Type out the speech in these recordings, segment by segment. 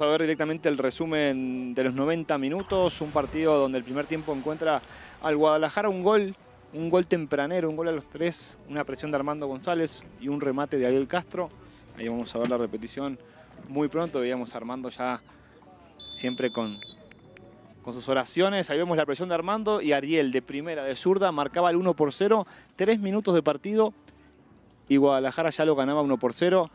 Vamos a ver directamente el resumen de los 90 minutos, un partido donde el primer tiempo encuentra al Guadalajara un gol, un gol tempranero, un gol a los tres, una presión de Armando González y un remate de Ariel Castro. Ahí vamos a ver la repetición muy pronto, veíamos a Armando ya siempre con, con sus oraciones. Ahí vemos la presión de Armando y Ariel de primera, de zurda, marcaba el 1 por 0, tres minutos de partido y Guadalajara ya lo ganaba 1 por 0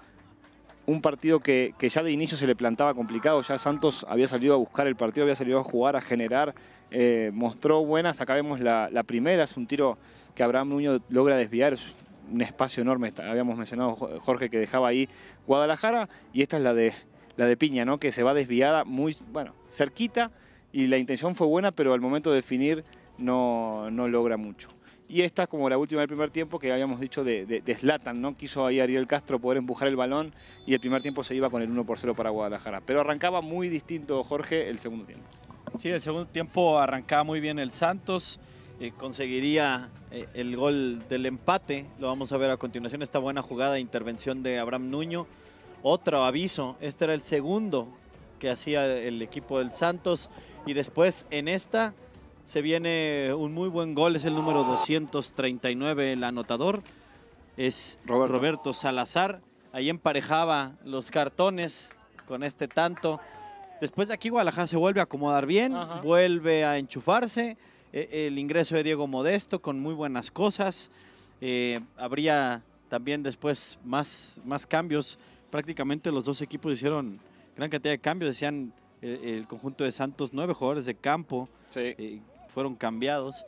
un partido que, ya de inicio se le plantaba complicado, ya Santos había salido a buscar el partido, había salido a jugar, a generar, eh, mostró buenas, acá vemos la, primera, es un tiro que Abraham Muñoz logra desviar, es un espacio enorme, habíamos mencionado Jorge que dejaba ahí Guadalajara, y esta es la de, la de Piña, ¿no? que se va desviada muy, bueno, cerquita, y la intención fue buena, pero al momento de definir no, no logra mucho. Y esta, como la última del primer tiempo, que habíamos dicho de, deslatan ¿no? Quiso ahí Ariel Castro poder empujar el balón y el primer tiempo se iba con el 1 por 0 para Guadalajara. Pero arrancaba muy distinto, Jorge, el segundo tiempo. Sí, el segundo tiempo arrancaba muy bien el Santos. Eh, conseguiría eh, el gol del empate. Lo vamos a ver a continuación. Esta buena jugada de intervención de Abraham Nuño. Otro aviso. Este era el segundo que hacía el equipo del Santos. Y después en esta se viene un muy buen gol, es el número 239, el anotador. Es Roberto, Salazar. Ahí emparejaba los cartones con este tanto. Después de aquí Guadalajara se vuelve a acomodar bien, vuelve a enchufarse. E, el ingreso de Diego Modesto con muy buenas cosas. Eh, habría también después más, más cambios. Prácticamente los dos equipos hicieron gran cantidad de cambios. Decían eh, el, conjunto de Santos nueve jugadores de campo. Sí. Eh, fueron cambiados.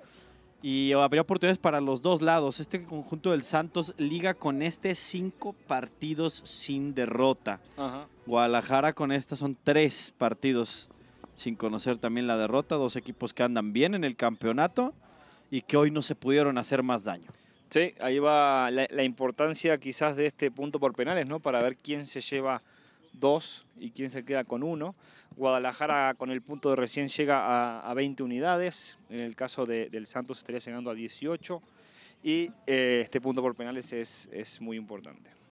Y habría oportunidades para los dos lados. Este conjunto del Santos liga con este cinco partidos sin derrota. Guadalajara con esta son tres partidos sin conocer también la derrota. Dos equipos que andan bien en el campeonato y que hoy no se pudieron hacer más daño. Sí, ahí va la importancia quizás de este punto por penales, ¿no? Para ver quién se lleva dos y quien se queda con uno. Guadalajara con el punto de recién llega a, 20 unidades, en el caso de, del Santos estaría llegando a 18 y eh, este punto por penales es muy importante.